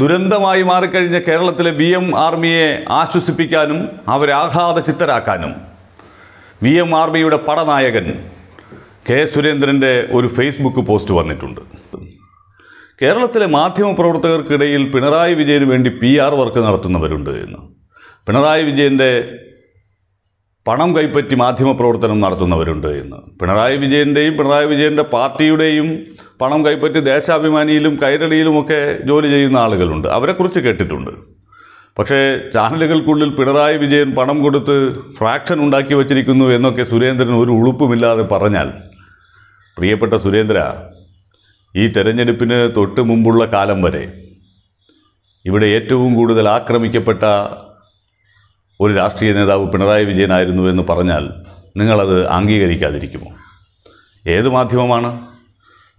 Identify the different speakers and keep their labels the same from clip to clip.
Speaker 1: ദുരന്തമായി മാറിക്കഴിഞ്ഞ കേരളത്തിലെ വി എം ആർമിയെ ആശ്വസിപ്പിക്കാനും അവരാഘാത ചിത്തരാക്കാനും വി എം ആർമിയുടെ പടനായകൻ കെ സുരേന്ദ്രൻ്റെ ഒരു ഫേസ്ബുക്ക് പോസ്റ്റ് വന്നിട്ടുണ്ട് കേരളത്തിലെ മാധ്യമപ്രവർത്തകർക്കിടയിൽ പിണറായി വിജയന് വേണ്ടി പി ആർ വർക്ക് നടത്തുന്നവരുണ്ട് എന്ന് പിണറായി വിജയൻ്റെ പണം കൈപ്പറ്റി മാധ്യമപ്രവർത്തനം നടത്തുന്നവരുണ്ട് എന്ന് പിണറായി വിജയൻ്റെയും പിണറായി വിജയൻ്റെ പാർട്ടിയുടെയും പണം കൈപ്പറ്റി ദേശാഭിമാനിയിലും കൈരളിയിലുമൊക്കെ ജോലി ചെയ്യുന്ന ആളുകളുണ്ട് അവരെക്കുറിച്ച് കേട്ടിട്ടുണ്ട് പക്ഷേ ചാനലുകൾക്കുള്ളിൽ പിണറായി വിജയൻ പണം കൊടുത്ത് ഫ്രാക്ഷൻ ഉണ്ടാക്കി വച്ചിരിക്കുന്നു എന്നൊക്കെ സുരേന്ദ്രൻ ഒരു ഉളുപ്പുമില്ലാതെ പറഞ്ഞാൽ പ്രിയപ്പെട്ട സുരേന്ദ്ര ഈ തെരഞ്ഞെടുപ്പിന് തൊട്ട് മുമ്പുള്ള കാലം വരെ ഇവിടെ ഏറ്റവും കൂടുതൽ ആക്രമിക്കപ്പെട്ട ഒരു രാഷ്ട്രീയ നേതാവ് പിണറായി വിജയനായിരുന്നു എന്ന് പറഞ്ഞാൽ നിങ്ങളത് അംഗീകരിക്കാതിരിക്കുമോ ഏത് മാധ്യമമാണ്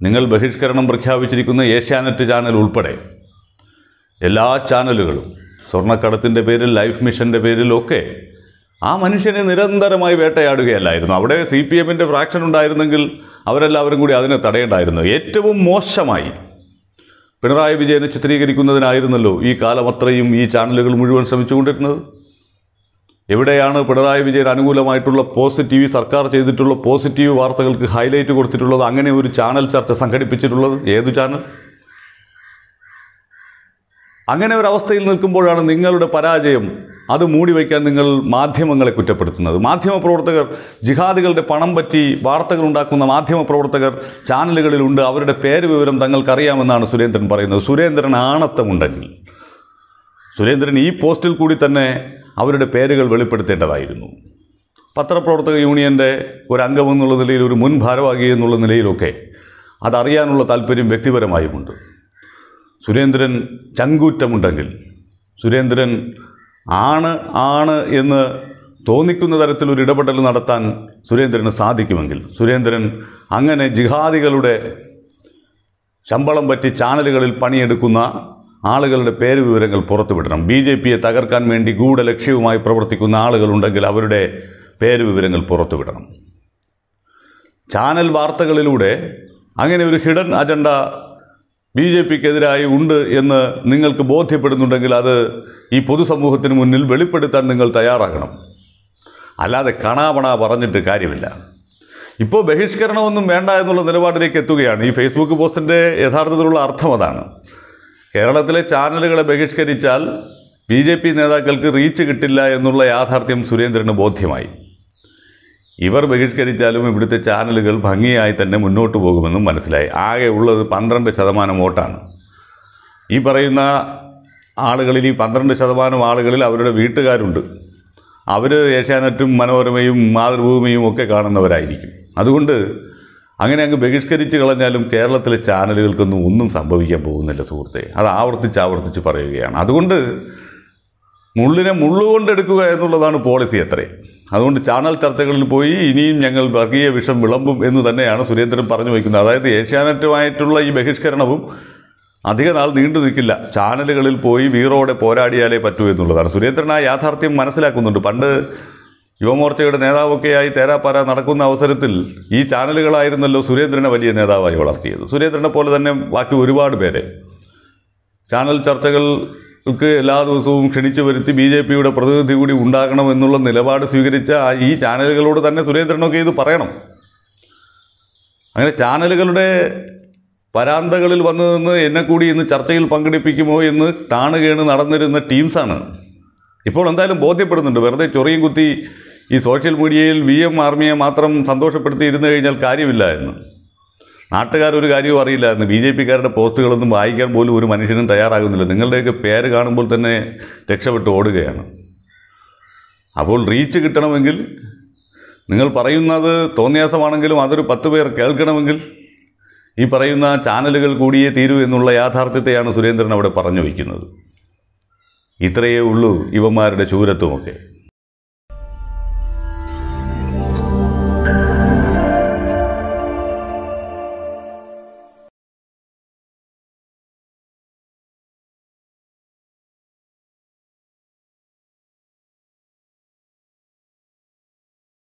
Speaker 1: നിങ്ങൾ ബഹിഷ്കരണം പ്രഖ്യാപിച്ചിരിക്കുന്ന ഏഷ്യാനെറ്റ് ചാനൽ ഉൾപ്പെടെ എല്ലാ ചാനലുകളും സ്വർണ്ണക്കടത്തിൻ്റെ പേരിൽ ലൈഫ് മിഷൻ്റെ പേരിലൊക്കെ ആ മനുഷ്യനെ നിരന്തരമായി വേട്ടയാടുകയല്ലായിരുന്നു അവിടെ സി പി എമ്മിൻ്റെ ഫ്രാക്ഷൻ ഉണ്ടായിരുന്നെങ്കിൽ അവരെല്ലാവരും കൂടി അതിനെ തടയേണ്ടായിരുന്നു ഏറ്റവും മോശമായി പിണറായി വിജയനെ ചിത്രീകരിക്കുന്നതിനായിരുന്നല്ലോ ഈ കാലം അത്രയും ഈ ചാനലുകൾ മുഴുവൻ ശ്രമിച്ചുകൊണ്ടിരുന്നത് എവിടെയാണ് പിണറായി വിജയൻ അനുകൂലമായിട്ടുള്ള പോസിറ്റീവ് സർക്കാർ ചെയ്തിട്ടുള്ള പോസിറ്റീവ് വാർത്തകൾക്ക് ഹൈലൈറ്റ് കൊടുത്തിട്ടുള്ളത് അങ്ങനെ ഒരു ചാനൽ ചർച്ച സംഘടിപ്പിച്ചിട്ടുള്ളത് ഏത് ചാനൽ അങ്ങനെ ഒരു അവസ്ഥയിൽ നിൽക്കുമ്പോഴാണ് നിങ്ങളുടെ പരാജയം അത് മൂടി വയ്ക്കാൻ നിങ്ങൾ മാധ്യമങ്ങളെ കുറ്റപ്പെടുത്തുന്നത് മാധ്യമപ്രവർത്തകർ ജിഹാദികളുടെ പണം പറ്റി വാർത്തകൾ ഉണ്ടാക്കുന്ന മാധ്യമപ്രവർത്തകർ ചാനലുകളിലുണ്ട് അവരുടെ പേര് വിവരം തങ്ങൾക്കറിയാമെന്നാണ് സുരേന്ദ്രൻ പറയുന്നത് സുരേന്ദ്രൻ ആണത്തമുണ്ടെങ്കിൽ സുരേന്ദ്രൻ ഈ പോസ്റ്റിൽ കൂടി തന്നെ അവരുടെ പേരുകൾ വെളിപ്പെടുത്തേണ്ടതായിരുന്നു പത്രപ്രവർത്തക യൂണിയൻ്റെ ഒരു അംഗമെന്നുള്ള നിലയിൽ ഒരു മുൻ ഭാരവാഹി എന്നുള്ള നിലയിലൊക്കെ അതറിയാനുള്ള താല്പര്യം വ്യക്തിപരമായുമുണ്ട് സുരേന്ദ്രൻ ചങ്കൂറ്റമുണ്ടെങ്കിൽ സുരേന്ദ്രൻ ആണ് ആണ് എന്ന് തോന്നിക്കുന്ന തരത്തിൽ ഒരു ഇടപെടൽ നടത്താൻ സുരേന്ദ്രന് സാധിക്കുമെങ്കിൽ സുരേന്ദ്രൻ അങ്ങനെ ജിഹാദികളുടെ ശമ്പളം പറ്റി ചാനലുകളിൽ പണിയെടുക്കുന്ന ആളുകളുടെ പേര് വിവരങ്ങൾ പുറത്തുവിടണം ബി ജെ പിയെ തകർക്കാൻ വേണ്ടി ഗൂഢലക്ഷ്യവുമായി പ്രവർത്തിക്കുന്ന ആളുകളുണ്ടെങ്കിൽ അവരുടെ പേര് വിവരങ്ങൾ പുറത്തുവിടണം ചാനൽ വാർത്തകളിലൂടെ അങ്ങനെ ഒരു ഹിഡൻ അജണ്ട ബി ജെ പിക്കെതിരായി ഉണ്ട് എന്ന് നിങ്ങൾക്ക് ബോധ്യപ്പെടുന്നുണ്ടെങ്കിൽ അത് ഈ പൊതുസമൂഹത്തിന് മുന്നിൽ വെളിപ്പെടുത്താൻ നിങ്ങൾ തയ്യാറാകണം അല്ലാതെ കണാപണ പറഞ്ഞിട്ട് കാര്യമില്ല ഇപ്പോൾ ബഹിഷ്കരണമൊന്നും വേണ്ട എന്നുള്ള നിലപാടിലേക്ക് എത്തുകയാണ് ഈ ഫേസ്ബുക്ക് പോസ്റ്റിൻ്റെ യഥാർത്ഥത്തിലുള്ള അർത്ഥം അതാണ് കേരളത്തിലെ ചാനലുകളെ ബഹിഷ്കരിച്ചാൽ ബി ജെ പി നേതാക്കൾക്ക് റീച്ച് കിട്ടില്ല എന്നുള്ള യാഥാർത്ഥ്യം സുരേന്ദ്രന് ബോധ്യമായി ഇവർ ബഹിഷ്കരിച്ചാലും ഇവിടുത്തെ ചാനലുകൾ ഭംഗിയായി തന്നെ മുന്നോട്ട് പോകുമെന്നും മനസ്സിലായി ആകെ ഉള്ളത് പന്ത്രണ്ട് ശതമാനം വോട്ടാണ് ഈ പറയുന്ന ആളുകളിൽ ഈ പന്ത്രണ്ട് ശതമാനം ആളുകളിൽ അവരുടെ വീട്ടുകാരുണ്ട് അവർ ഏഷ്യാനെറ്റും മനോരമയും മാതൃഭൂമിയും ഒക്കെ കാണുന്നവരായിരിക്കും അതുകൊണ്ട് അങ്ങനെ അങ്ങ് ബഹിഷ്കരിച്ച് കളഞ്ഞാലും കേരളത്തിലെ ചാനലുകൾക്കൊന്നും ഒന്നും സംഭവിക്കാൻ പോകുന്നില്ല സുഹൃത്തെ അത് ആവർത്തിച്ച് ആവർത്തിച്ച് പറയുകയാണ് അതുകൊണ്ട് മുള്ളിനെ മുള്ളുകൊണ്ടെടുക്കുക എന്നുള്ളതാണ് പോളിസി അത്രേ അതുകൊണ്ട് ചാനൽ ചർച്ചകളിൽ പോയി ഇനിയും ഞങ്ങൾ വർഗീയ വിഷം വിളമ്പും എന്ന് തന്നെയാണ് സുരേന്ദ്രൻ പറഞ്ഞു വയ്ക്കുന്നത് അതായത് ഏഷ്യാനെറ്റുമായിട്ടുള്ള ഈ ബഹിഷ്കരണവും അധിക നാൾ നീണ്ടു നിൽക്കില്ല ചാനലുകളിൽ പോയി വീറോടെ പോരാടിയാലേ പറ്റൂ എന്നുള്ളതാണ് സുരേന്ദ്രൻ ആ യാഥാർത്ഥ്യം മനസ്സിലാക്കുന്നുണ്ട് പണ്ട് യുവമോർച്ചയുടെ നേതാവൊക്കെയായി തേരാപ്പാര നടക്കുന്ന അവസരത്തിൽ ഈ ചാനലുകളായിരുന്നല്ലോ സുരേന്ദ്രനെ വലിയ നേതാവായി വളർത്തിയത് സുരേന്ദ്രനെ പോലെ തന്നെ ബാക്കി ഒരുപാട് പേരെ ചാനൽ ചർച്ചകൾക്ക് എല്ലാ ദിവസവും ക്ഷണിച്ചു വരുത്തി ബി ജെ പിയുടെ പ്രതിനിധി കൂടി ഉണ്ടാകണം എന്നുള്ള നിലപാട് സ്വീകരിച്ച ഈ ചാനലുകളോട് തന്നെ സുരേന്ദ്രനൊക്കെ ഇത് പറയണം അങ്ങനെ ചാനലുകളുടെ പരാന്തകളിൽ വന്നു നിന്ന് എന്നെ കൂടി ഇന്ന് ചർച്ചയിൽ പങ്കെടുപ്പിക്കുമോ എന്ന് താണുകേണ് നടന്നിരുന്ന ടീംസാണ് ഇപ്പോൾ എന്തായാലും ബോധ്യപ്പെടുന്നുണ്ട് വെറുതെ ചൊറിയും കുത്തി ഈ സോഷ്യൽ മീഡിയയിൽ വി എം ആർമിയെ മാത്രം സന്തോഷപ്പെടുത്തി ഇരുന്നു കഴിഞ്ഞാൽ കാര്യമില്ലായിരുന്നു നാട്ടുകാരൊരു കാര്യവും അറിയില്ലായിരുന്നു ബി ജെ പിക്കാരുടെ പോസ്റ്റുകളൊന്നും വായിക്കാൻ പോലും ഒരു മനുഷ്യനും തയ്യാറാകുന്നില്ല നിങ്ങളുടെയൊക്കെ പേര് കാണുമ്പോൾ തന്നെ രക്ഷപ്പെട്ട് ഓടുകയാണ് അപ്പോൾ റീച്ച് കിട്ടണമെങ്കിൽ നിങ്ങൾ പറയുന്നത് തോന്നിയാസമാണെങ്കിലും അതൊരു പത്ത് പേർ കേൾക്കണമെങ്കിൽ ഈ പറയുന്ന ചാനലുകൾ കൂടിയേ തീരൂ എന്നുള്ള യാഥാർത്ഥ്യത്തെയാണ് സുരേന്ദ്രൻ അവിടെ പറഞ്ഞു വയ്ക്കുന്നത് ഇത്രയേ ഉള്ളൂ യുവന്മാരുടെ ചൂരത്വമൊക്കെ